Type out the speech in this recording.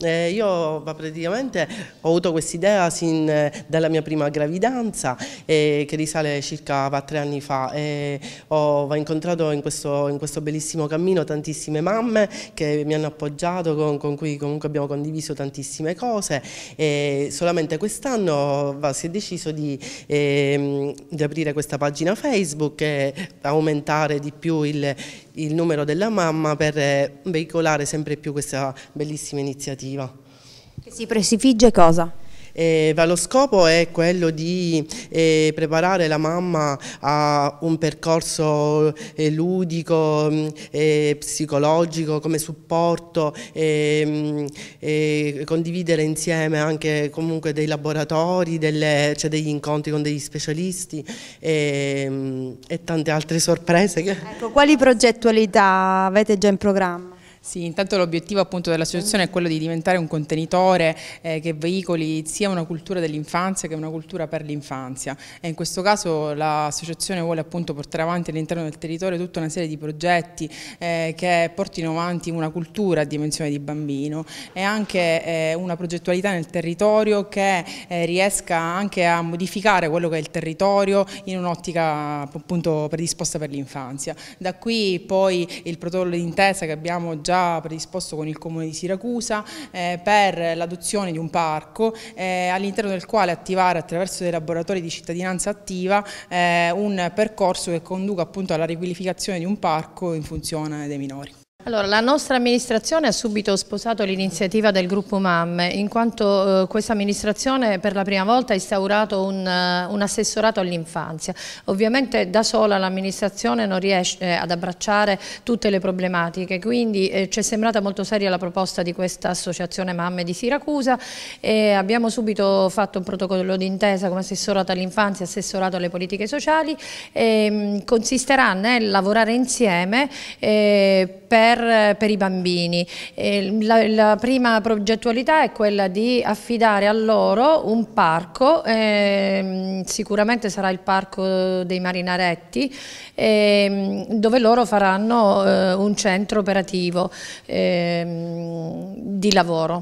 Eh, io praticamente ho avuto quest'idea sin eh, dalla mia prima gravidanza eh, che risale circa va, tre anni fa e eh, ho, ho incontrato in questo, in questo, bellissimo cammino tantissime mamme che mi hanno appoggiato con, con cui comunque abbiamo condiviso tantissime cose e solamente quest'anno si è deciso di, ehm, di, aprire questa pagina Facebook e aumentare di più il, il numero della mamma per eh, veicolare sempre più questa bellissima iniziativa. Che si prefigge cosa? Eh, lo scopo è quello di eh, preparare la mamma a un percorso eh, ludico, mm, psicologico, come supporto, ehm, condividere insieme anche comunque dei laboratori, delle, cioè degli incontri con degli specialisti ehm, e tante altre sorprese. Ecco, quali progettualità avete già in programma? Sì, intanto l'obiettivo appunto dell'associazione è quello di diventare un contenitore eh, che veicoli sia una cultura dell'infanzia che una cultura per l'infanzia e in questo caso l'associazione vuole appunto portare avanti all'interno del territorio tutta una serie di progetti eh, che portino avanti una cultura a dimensione di bambino e anche eh, una progettualità nel territorio che eh, riesca anche a modificare quello che è il territorio in un'ottica appunto predisposta per l'infanzia. Da qui poi il protocollo d'intesa che abbiamo già già predisposto con il Comune di Siracusa eh, per l'adozione di un parco eh, all'interno del quale attivare attraverso dei laboratori di cittadinanza attiva eh, un percorso che conduca appunto alla riqualificazione di un parco in funzione dei minori. Allora, la nostra amministrazione ha subito sposato l'iniziativa del gruppo Mamme, in quanto eh, questa amministrazione per la prima volta ha instaurato un, uh, un assessorato all'infanzia. Ovviamente da sola l'amministrazione non riesce eh, ad abbracciare tutte le problematiche, quindi eh, ci è sembrata molto seria la proposta di questa associazione Mamme di Siracusa e abbiamo subito fatto un protocollo d'intesa come assessorato all'infanzia, assessorato alle politiche sociali, e, mh, mm, consisterà nel lavorare insieme eh, per, eh, per i bambini. La, la, prima progettualità è quella di affidare a loro un parco, ehm, sicuramente sarà il parco dei Marinaretti, ehm, dove loro faranno eh, un centro operativo ehm, di lavoro.